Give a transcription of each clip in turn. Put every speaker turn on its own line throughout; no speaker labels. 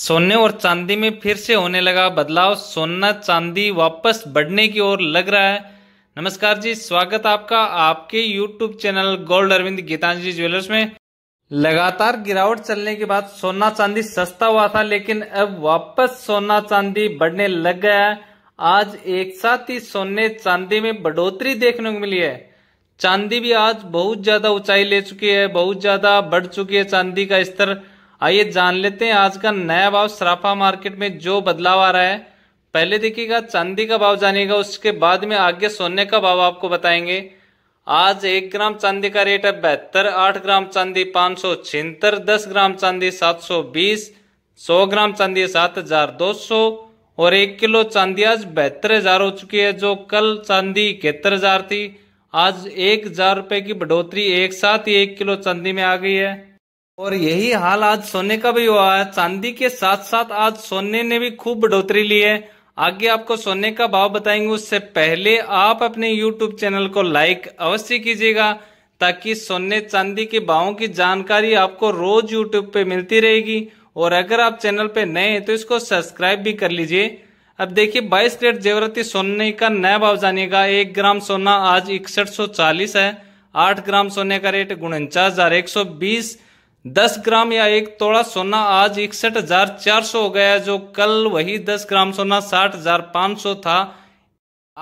सोने और चांदी में फिर से होने लगा बदलाव सोना चांदी वापस बढ़ने की ओर लग रहा है नमस्कार जी स्वागत आपका आपके YouTube channel gold Arvind Geetanjali jewellers में लगातार गिरावट चलने के बाद सोना चांदी सस्ता हुआ था लेकिन अब वापस सोना चांदी बढ़ने लग गया है आज एक साथ ही सोने चांदी में बढ़ोतरी देखने को मिली है चांदी भी आज बहुत ज्यादा ऊंचाई ले चुकी है बहुत ज्यादा बढ़ चुकी है चांदी का स्तर आइए जान लेते हैं आज का नया भाव सराफा मार्केट में जो बदलाव आ रहा है पहले देखिएगा चांदी का भाव जानिएगा उसके बाद में आगे सोने का भाव आपको बताएंगे आज एक ग्राम चांदी का रेट है बहत्तर आठ ग्राम चांदी पांच सौ छिहत्तर दस ग्राम चांदी सात सौ बीस सौ ग्राम चांदी सात हजार दो सौ और एक किलो चांदी आज बहत्तर हजार हो चुकी है जो कल चांदी इकहत्तर हजार थी आज एक हजार रुपए की बढ़ोतरी एक साथ ही एक किलो चांदी में आ गई है और यही हाल आज सोने का भी हुआ है चांदी के साथ साथ आज सोने ने भी खूब बढ़ोतरी ली है आगे आपको सोने का भाव बताएंगे उससे पहले आप अपने YouTube चैनल को लाइक अवश्य कीजिएगा ताकि सोने चांदी के भावों की जानकारी आपको रोज YouTube पे मिलती रहेगी और अगर आप चैनल पे नए हैं तो इसको सब्सक्राइब भी कर लीजिए अब देखिए बाईस ग्रेट जेवरती सोने का नया भाव जानिएगा एक ग्राम सोना आज इकसठ है आठ ग्राम सोने का रेट उनचास हजार एक सौ बीस दस ग्राम या एक तोड़ा सोना आज इकसठ हजार चार सौ हो गया जो कल वही दस ग्राम सोना साठ हजार पांच सौ था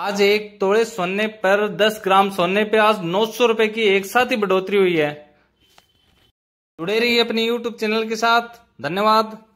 आज एक तोड़े सोने पर दस ग्राम सोने पे आज नौ सौ रुपए की एक साथ ही बढ़ोतरी हुई है जुड़े रहिए अपने यूट्यूब चैनल के साथ धन्यवाद